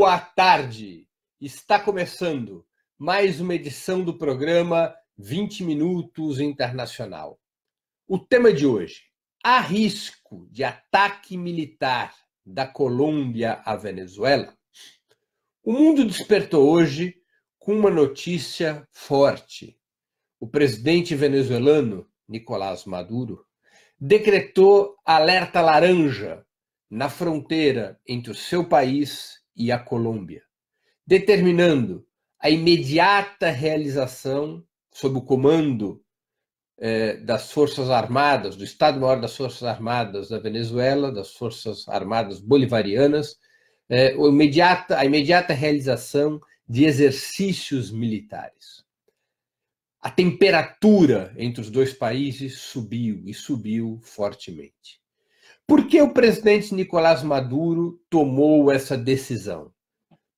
Boa tarde! Está começando mais uma edição do programa 20 Minutos Internacional. O tema de hoje: há risco de ataque militar da Colômbia à Venezuela? O mundo despertou hoje com uma notícia forte. O presidente venezuelano, Nicolás Maduro, decretou alerta laranja na fronteira entre o seu país e a Colômbia, determinando a imediata realização, sob o comando eh, das Forças Armadas, do Estado-Maior das Forças Armadas da Venezuela, das Forças Armadas Bolivarianas, eh, a, imediata, a imediata realização de exercícios militares. A temperatura entre os dois países subiu e subiu fortemente. Por que o presidente Nicolás Maduro tomou essa decisão?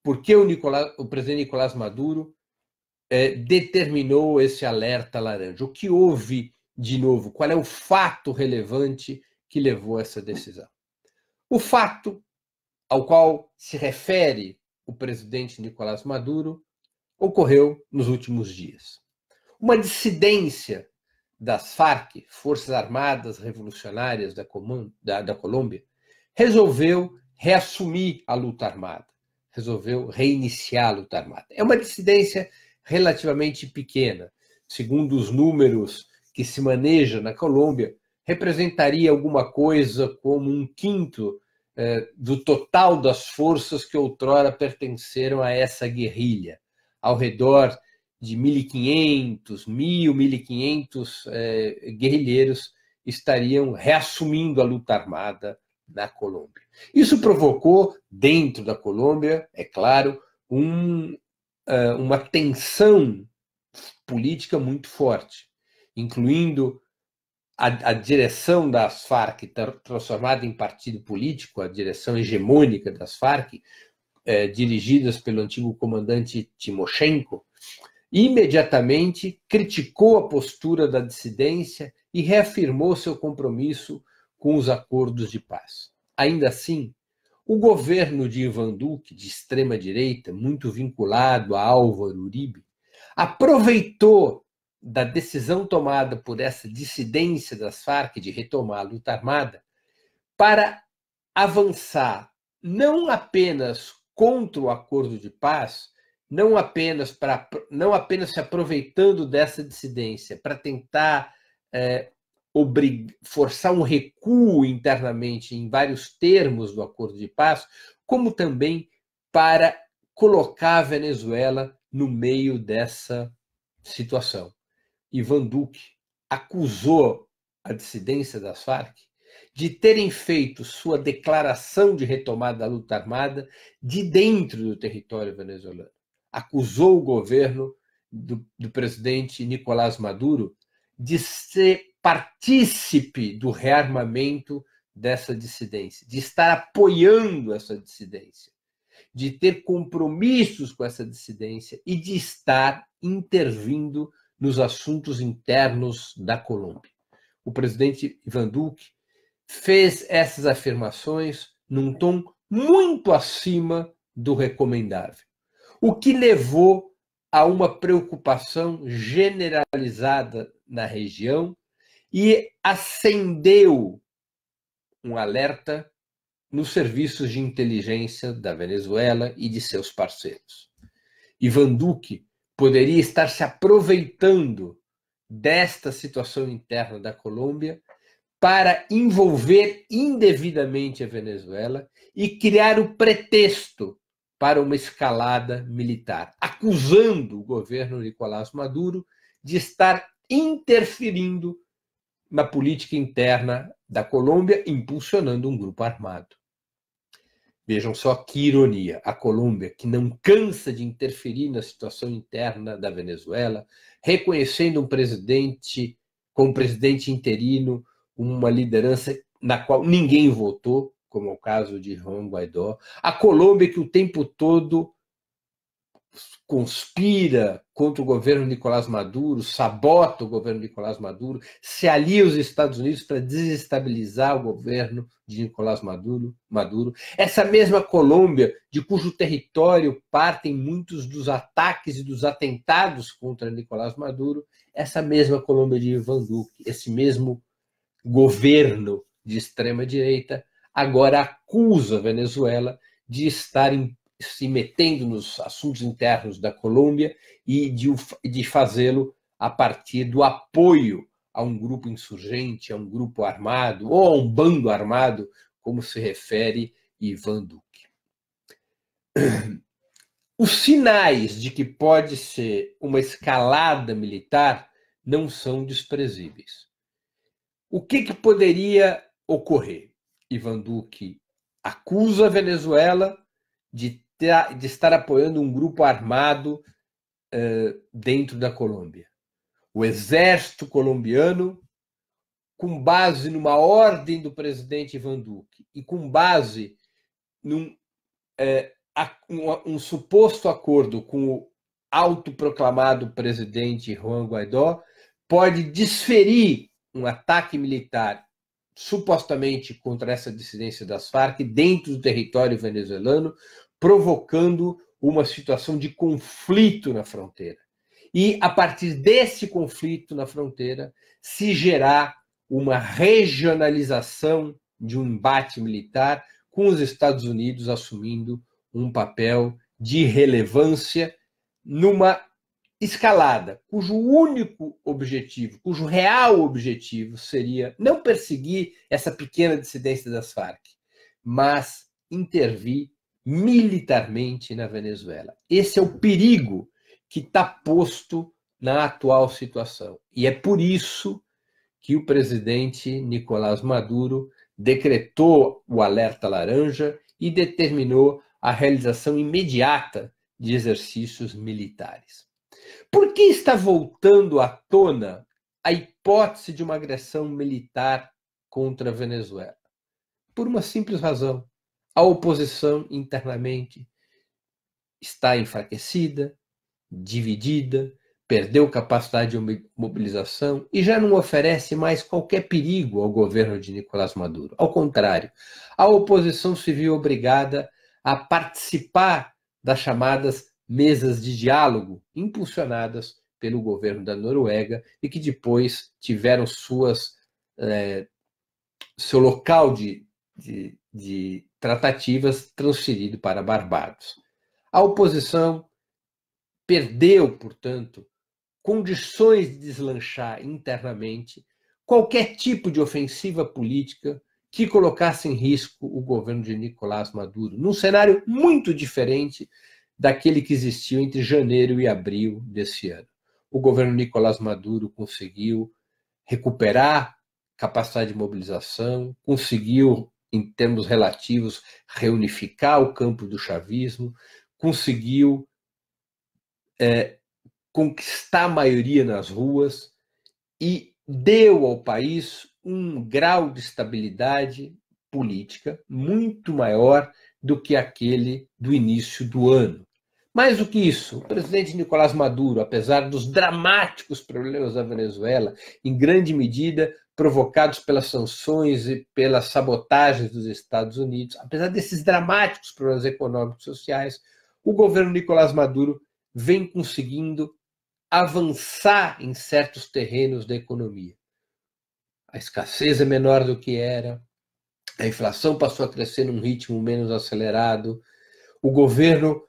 Por que o, Nicolás, o presidente Nicolás Maduro é, determinou esse alerta laranja? O que houve de novo? Qual é o fato relevante que levou a essa decisão? O fato ao qual se refere o presidente Nicolás Maduro ocorreu nos últimos dias. Uma dissidência das Farc, Forças Armadas Revolucionárias da, Comun, da, da Colômbia, resolveu reassumir a luta armada, resolveu reiniciar a luta armada. É uma dissidência relativamente pequena, segundo os números que se maneja na Colômbia, representaria alguma coisa como um quinto eh, do total das forças que outrora pertenceram a essa guerrilha, ao redor de 1.500, 1.000, 1.500 é, guerrilheiros estariam reassumindo a luta armada na Colômbia. Isso provocou, dentro da Colômbia, é claro, um, uh, uma tensão política muito forte, incluindo a, a, direção das Farc, transformada em partido político, a direção hegemônica das Farc, eh, dirigidas pelo antigo comandante Timoshenko, Imediatamente criticou a postura da dissidência e reafirmou seu compromisso com os acordos de paz. Ainda assim, o governo de Ivan Duque, de extrema direita, muito vinculado a Álvaro Uribe, aproveitou da decisão tomada por essa dissidência das Farc de retomar a luta armada para avançar não apenas contra o acordo de paz, não apenas para não apenas se aproveitando dessa dissidência para tentar é, obrigar, forçar um recuo internamente em vários termos do acordo de paz, como também para colocar a Venezuela no meio dessa situação. Ivan Duque acusou a dissidência das Farc de terem feito sua declaração de retomada da luta armada de dentro do território venezuelano acusou o governo do, do presidente Nicolás Maduro de ser partícipe do rearmamento dessa dissidência, de estar apoiando essa dissidência, de ter compromissos com essa dissidência e de estar intervindo nos assuntos internos da Colômbia. O presidente Ivan Duque fez essas afirmações num tom muito acima do recomendável o que levou a uma preocupação generalizada na região e acendeu um alerta nos serviços de inteligência da Venezuela e de seus parceiros. Ivan Duque poderia estar se aproveitando desta situação interna da Colômbia para envolver indevidamente a Venezuela e criar o pretexto para uma escalada militar, acusando o governo Nicolás Maduro de estar interferindo na política interna da Colômbia, impulsionando um grupo armado. Vejam só que ironia. A Colômbia, que não cansa de interferir na situação interna da Venezuela, reconhecendo um presidente, como presidente interino, uma liderança na qual ninguém votou, como é o caso de Juan Guaidó, a Colômbia que o tempo todo conspira contra o governo Nicolás Maduro, sabota o governo Nicolás Maduro, se alia aos Estados Unidos para desestabilizar o governo de Nicolás Maduro, Maduro. Essa mesma Colômbia, de cujo território partem muitos dos ataques e dos atentados contra Nicolás Maduro, essa mesma Colômbia de Ivan Duque, esse mesmo governo de extrema direita agora acusa a Venezuela de estar se metendo nos assuntos internos da Colômbia e de, de fazê-lo a partir do apoio a um grupo insurgente, a um grupo armado ou a um bando armado, como se refere Ivan Duque. Os sinais de que pode ser uma escalada militar não são desprezíveis. O que, que poderia ocorrer? Ivan Duque acusa a Venezuela de, ter, de estar apoiando um grupo armado uh, dentro da Colômbia. O exército colombiano, com base numa ordem do presidente Ivan Duque e com base num uh, um, um suposto acordo com o autoproclamado presidente Juan Guaidó, pode desferir um ataque militar supostamente contra essa dissidência das Farc dentro do território venezuelano, provocando uma situação de conflito na fronteira. E a partir desse conflito na fronteira se gerar uma regionalização de um embate militar com os Estados Unidos assumindo um papel de relevância numa escalada, cujo único objetivo, cujo real objetivo seria não perseguir essa pequena dissidência das Farc, mas intervir militarmente na Venezuela. Esse é o perigo que está posto na atual situação. E é por isso que o presidente Nicolás Maduro decretou o alerta laranja e determinou a realização imediata de exercícios militares. Por que está voltando à tona a hipótese de uma agressão militar contra a Venezuela? Por uma simples razão. A oposição internamente está enfraquecida, dividida, perdeu capacidade de mobilização e já não oferece mais qualquer perigo ao governo de Nicolás Maduro. Ao contrário, a oposição se viu é obrigada a participar das chamadas mesas de diálogo impulsionadas pelo governo da Noruega e que depois tiveram suas é, seu local de, de, de tratativas transferido para Barbados. A oposição perdeu, portanto, condições de deslanchar internamente qualquer tipo de ofensiva política que colocasse em risco o governo de Nicolás Maduro, num cenário muito diferente daquele que existiu entre janeiro e abril desse ano. O governo Nicolás Maduro conseguiu recuperar capacidade de mobilização, conseguiu, em termos relativos, reunificar o campo do chavismo, conseguiu é, conquistar a maioria nas ruas e deu ao país um grau de estabilidade política muito maior do que aquele do início do ano. Mais do que isso, o presidente Nicolás Maduro, apesar dos dramáticos problemas da Venezuela, em grande medida provocados pelas sanções e pelas sabotagens dos Estados Unidos, apesar desses dramáticos problemas econômicos e sociais, o governo Nicolás Maduro vem conseguindo avançar em certos terrenos da economia. A escassez é menor do que era, a inflação passou a crescer num ritmo menos acelerado, o governo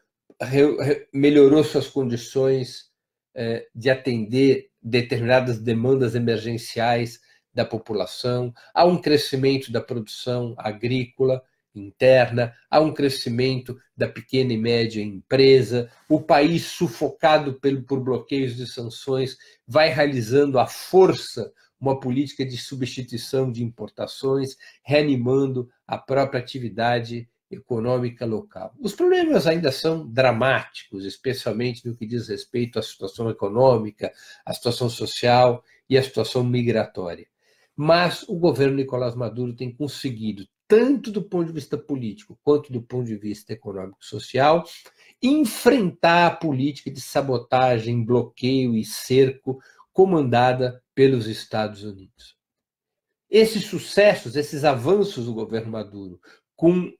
re, re, melhorou suas condições é, de atender determinadas demandas emergenciais da população, há um crescimento da produção agrícola interna, há um crescimento da pequena e média empresa, o país sufocado pelo, por bloqueios de sanções vai realizando à força uma política de substituição de importações, reanimando a própria atividade econômica local. Os problemas ainda são dramáticos, especialmente no que diz respeito à situação econômica, à situação social e à situação migratória. Mas o governo Nicolás Maduro tem conseguido, tanto do ponto de vista político quanto do ponto de vista econômico e social, enfrentar a política de sabotagem, bloqueio e cerco comandada pelos Estados Unidos. Esses sucessos, esses avanços do governo Maduro, com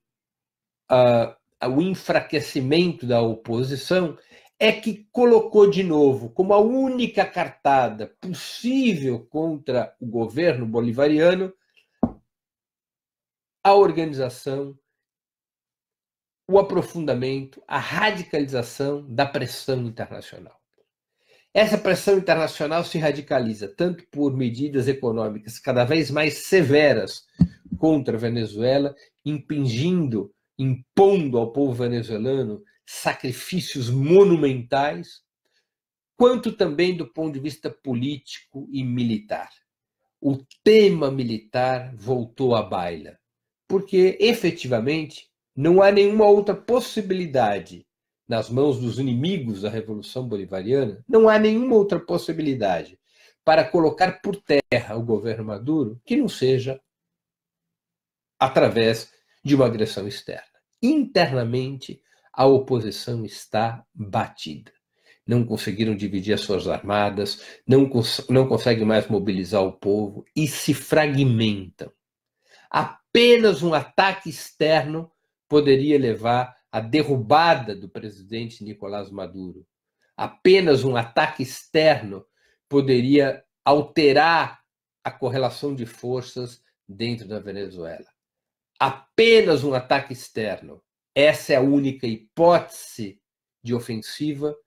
uh, o enfraquecimento da oposição, é que colocou de novo como a única cartada possível contra o governo bolivariano a organização, o aprofundamento, a radicalização da pressão internacional. Essa pressão internacional se radicaliza tanto por medidas econômicas cada vez mais severas contra a Venezuela, impingindo impondo ao povo venezuelano sacrifícios monumentais, quanto também do ponto de vista político e militar. O tema militar voltou à baila, porque efetivamente não há nenhuma outra possibilidade nas mãos dos inimigos da Revolução Bolivariana, não há nenhuma outra possibilidade para colocar por terra o governo Maduro que não seja através de uma agressão externa internamente a oposição está batida. Não conseguiram dividir as suas armadas, não, cons não conseguem mais mobilizar o povo e se fragmentam. Apenas um ataque externo poderia levar à derrubada do presidente Nicolás Maduro. Apenas um ataque externo poderia alterar a correlação de forças dentro da Venezuela apenas um ataque externo. Essa é a única hipótese de ofensiva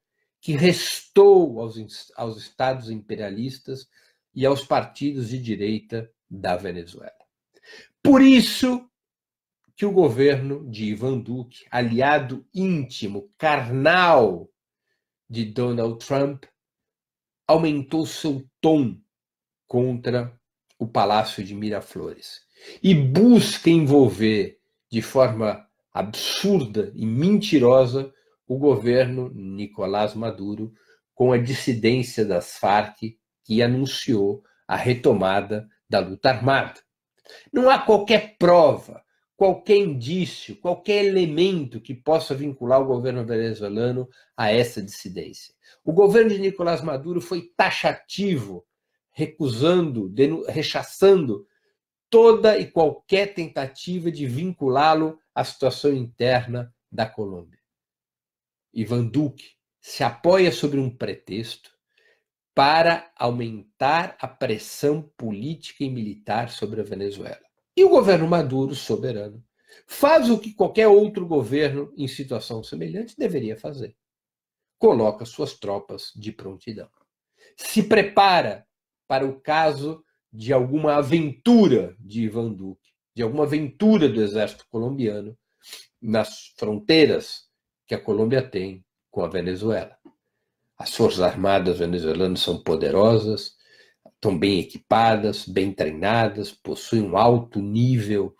que restou aos, aos estados imperialistas e aos partidos de direita da Venezuela. Por isso que o governo de Ivan Duque, aliado íntimo, carnal de Donald Trump, aumentou seu tom contra o Palácio de Miraflores e busca envolver de forma absurda e mentirosa o governo Nicolás Maduro com a dissidência das Farc que anunciou a retomada da luta armada. Não há qualquer prova, qualquer indício, qualquer elemento que possa vincular o governo venezuelano a essa dissidência. O governo de Nicolás Maduro foi taxativo, recusando, rechaçando toda e qualquer tentativa de vinculá-lo à situação interna da Colômbia. Ivan Duque se apoia sobre um pretexto para aumentar a pressão política e militar sobre a Venezuela. E o governo Maduro, soberano, faz o que qualquer outro governo em situação semelhante deveria fazer: coloca suas tropas de prontidão. Se prepara para o caso de alguma aventura de Ivan Duque, de alguma aventura do exército colombiano nas fronteiras que a Colômbia tem com a Venezuela. As forças armadas venezuelanas são poderosas, estão bem equipadas, bem treinadas, possuem um alto nível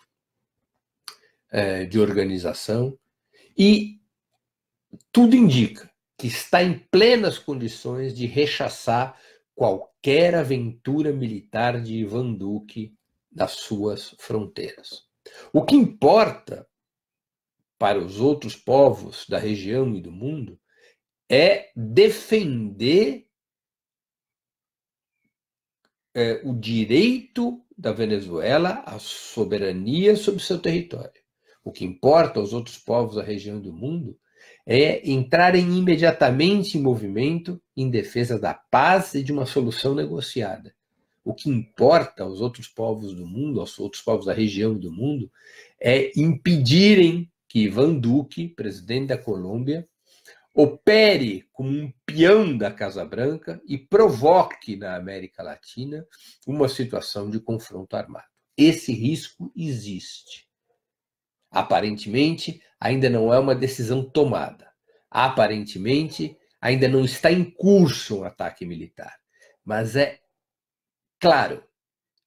é, de organização e tudo indica que está em plenas condições de rechaçar qualquer aventura militar de Ivan Duque nas suas fronteiras. O que importa para os outros povos da região e do mundo é defender é, o direito da Venezuela à soberania sobre seu território. O que importa aos outros povos da região e do mundo é entrarem imediatamente em movimento em defesa da paz e de uma solução negociada. O que importa aos outros povos do mundo, aos outros povos da região do mundo, é impedirem que Ivan Duque, presidente da Colômbia, opere como um peão da Casa Branca e provoque na América Latina uma situação de confronto armado. Esse risco existe. Aparentemente, ainda não é uma decisão tomada. Aparentemente, ainda não está em curso um ataque militar. Mas é claro,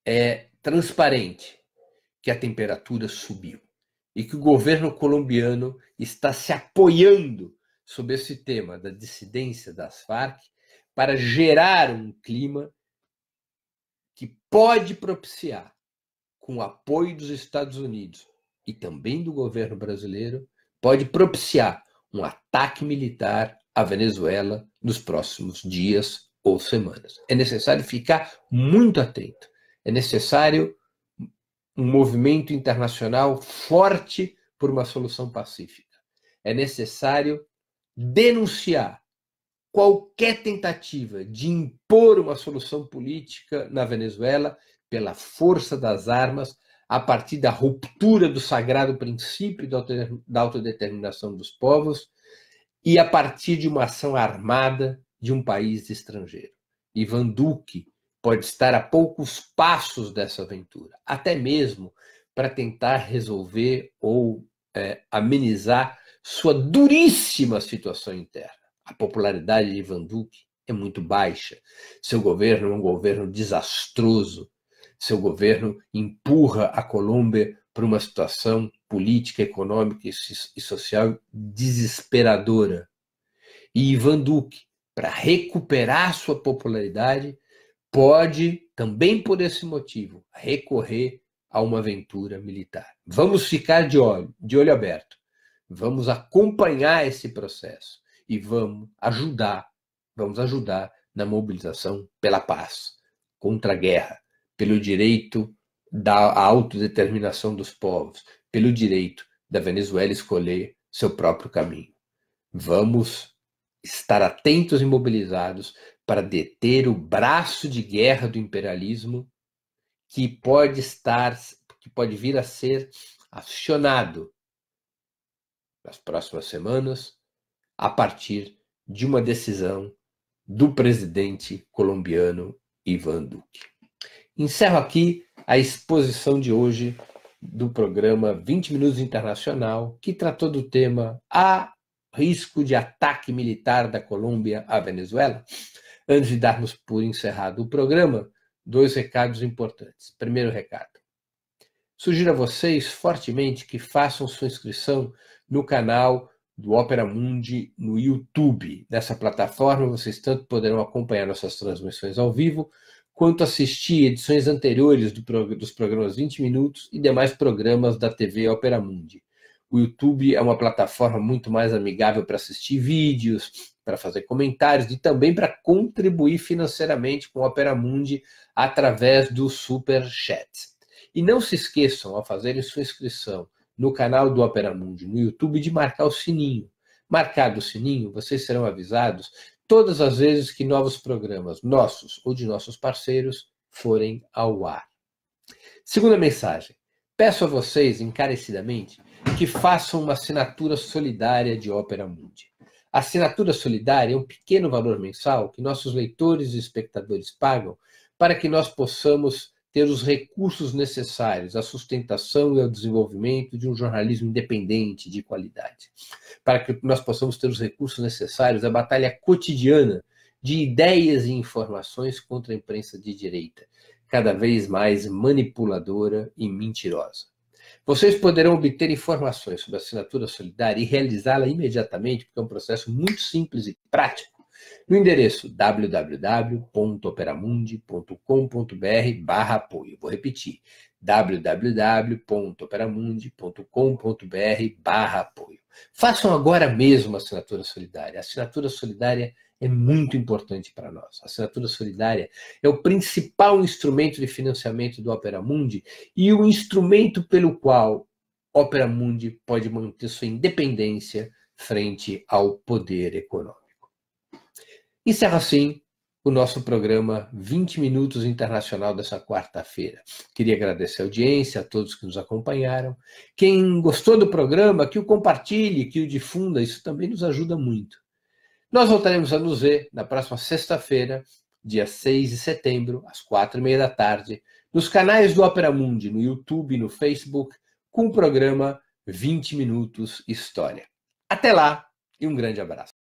é transparente que a temperatura subiu e que o governo colombiano está se apoiando sobre esse tema da dissidência das Farc para gerar um clima que pode propiciar, com o apoio dos Estados Unidos, e também do governo brasileiro pode propiciar um ataque militar à Venezuela nos próximos dias ou semanas. É necessário ficar muito atento. É necessário um movimento internacional forte por uma solução pacífica. É necessário denunciar qualquer tentativa de impor uma solução política na Venezuela pela força das armas a partir da ruptura do sagrado princípio da autodeterminação dos povos e a partir de uma ação armada de um país estrangeiro. Ivan Duque pode estar a poucos passos dessa aventura, até mesmo para tentar resolver ou é, amenizar sua duríssima situação interna. A popularidade de Ivan Duque é muito baixa. Seu governo é um governo desastroso, seu governo empurra a Colômbia para uma situação política, econômica e social desesperadora. E Ivan Duque, para recuperar sua popularidade, pode, também por esse motivo, recorrer a uma aventura militar. Vamos ficar de olho, de olho aberto. Vamos acompanhar esse processo e vamos ajudar, vamos ajudar na mobilização pela paz, contra a guerra, pelo direito da autodeterminação dos povos, pelo direito da Venezuela escolher seu próprio caminho. Vamos estar atentos e mobilizados para deter o braço de guerra do imperialismo que pode estar, que pode vir a ser acionado nas próximas semanas a partir de uma decisão do presidente colombiano Ivan Duque. Encerro aqui a exposição de hoje do programa 20 Minutos Internacional, que tratou do tema a risco de ataque militar da Colômbia à Venezuela? Antes de darmos por encerrado o programa, dois recados importantes. Primeiro recado: sugiro a vocês fortemente que façam sua inscrição no canal do Opera Mundi no YouTube. Nessa plataforma, vocês tanto poderão acompanhar nossas transmissões ao vivo, quanto assistir edições anteriores do dos programas 20 Minutos e demais programas da TV Opera Mundi. O YouTube é uma plataforma muito mais amigável para assistir vídeos, para fazer comentários e também para contribuir financeiramente com a Opera Mundi através do Super Chat. E não se esqueçam, ao fazerem sua inscrição no canal do Opera Mundi no YouTube, de marcar o sininho. Marcado o sininho, vocês serão avisados todas as vezes que novos programas nossos ou de nossos parceiros forem ao ar. Segunda mensagem: peço a vocês encarecidamente que façam uma assinatura solidária de Ópera Mundi. A assinatura solidária é um pequeno valor mensal que nossos leitores e espectadores pagam para que nós possamos ter os recursos necessários à sustentação e ao desenvolvimento de um jornalismo independente, de qualidade, para que nós possamos ter os recursos necessários à batalha cotidiana de ideias e informações contra a imprensa de direita, cada vez mais manipuladora e mentirosa. Vocês poderão obter informações sobre a assinatura solidária e realizá-la imediatamente, porque é um processo muito simples e prático no endereço www.operamundi.com.br barra apoio. Vou repetir, www.operamundi.com.br barra apoio. Façam agora mesmo a assinatura solidária. A assinatura solidária é muito importante para nós. A assinatura solidária é o principal instrumento de financiamento do Opera Mundi e o instrumento pelo qual Opera Mundi pode manter sua independência frente ao poder econômico. Encerro assim o nosso programa 20 Minutos Internacional dessa quarta-feira. Queria agradecer a audiência, a todos que nos acompanharam. Quem gostou do programa, que o compartilhe, que o difunda, isso também nos ajuda muito. Nós voltaremos a nos ver na próxima sexta-feira, dia 6 de setembro, às quatro e meia da tarde, nos canais do Opera Mundi, no YouTube e no Facebook, com o programa 20 Minutos História. Até lá e um grande abraço.